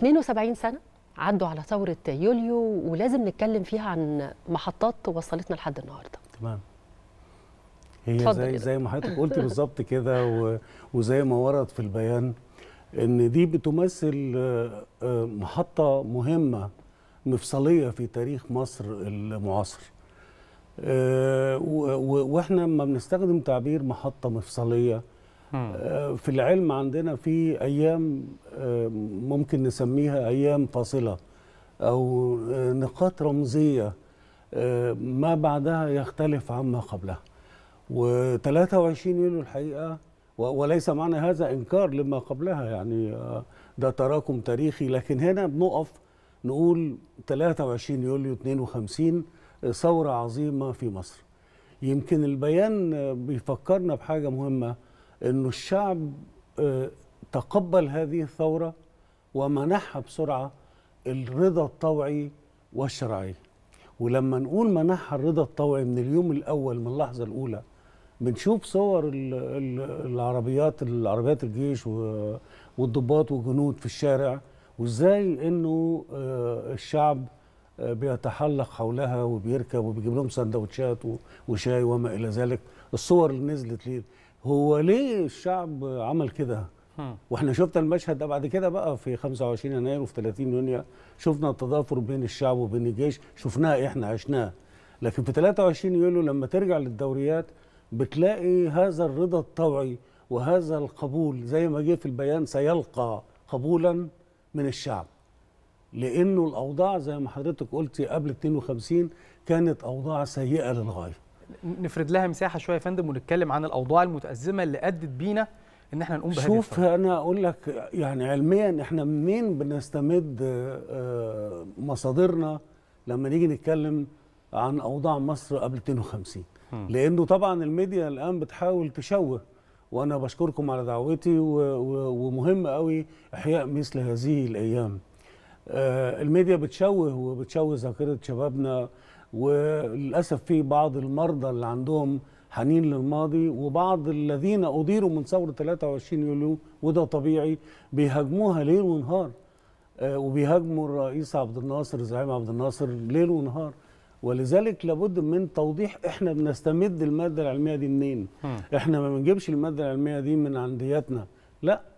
72 سنه عدوا على ثوره يوليو ولازم نتكلم فيها عن محطات وصلتنا لحد النهارده تمام هي زي زي ما حضرتك قلت بالظبط كده وزي ما ورد في البيان ان دي بتمثل آه، آه، محطه مهمه مفصليه في تاريخ مصر المعاصر آه، واحنا لما بنستخدم تعبير محطه مفصليه آه، في العلم عندنا في ايام آه، ممكن نسميها ايام فاصله او آه، نقاط رمزيه ما بعدها يختلف عما قبلها و23 يوليو الحقيقه وليس معنى هذا انكار لما قبلها يعني ده تراكم تاريخي لكن هنا بنقف نقول 23 يوليو 52 ثوره عظيمه في مصر يمكن البيان بيفكرنا بحاجه مهمه انه الشعب آه، تقبل هذه الثوره ومنحها بسرعه الرضا الطوعي والشرعي ولما نقول منحها الرضا الطوعي من اليوم الاول من اللحظه الاولى بنشوف صور العربيات العربيات الجيش والضباط والجنود في الشارع وازاي انه آه، الشعب آه، بيتحلق حولها وبيركب وبيجيب لهم سندوتشات وشاي وما الى ذلك الصور اللي نزلت ليه هو ليه الشعب عمل كده؟ واحنا شفنا المشهد ده بعد كده بقى في 25 يناير وفي 30 يونيو شفنا التضافر بين الشعب وبين الجيش شفناه احنا عشناه لكن في 23 يوليو لما ترجع للدوريات بتلاقي هذا الرضا الطوعي وهذا القبول زي ما جه في البيان سيلقى قبولا من الشعب لانه الاوضاع زي ما حضرتك قلتي قبل 52 كانت اوضاع سيئه للغايه نفرد لها مساحه شويه يا فندم ونتكلم عن الاوضاع المتازمه اللي ادت بينا ان احنا نقوم بهذه شوف انا اقول لك يعني علميا احنا منين بنستمد آه، آه، مصادرنا لما نيجي نتكلم عن اوضاع مصر قبل 52 لانه طبعا الميديا الان بتحاول تشوه وانا بشكركم على دعوتي ومهم قوي احياء مثل هذه الايام آه، الميديا بتشوه وبتشوه ذاكره شبابنا وللاسف في بعض المرضى اللي عندهم حنين للماضي وبعض الذين أديروا من ثورة 23 يوليو وده طبيعي بيهاجموها ليل ونهار آه، وبيهاجموا الرئيس عبد الناصر زعيم عبد الناصر ليل ونهار ولذلك لابد من توضيح احنا بنستمد المادة العلمية دي منين احنا ما بنجيبش المادة العلمية دي من عندياتنا لا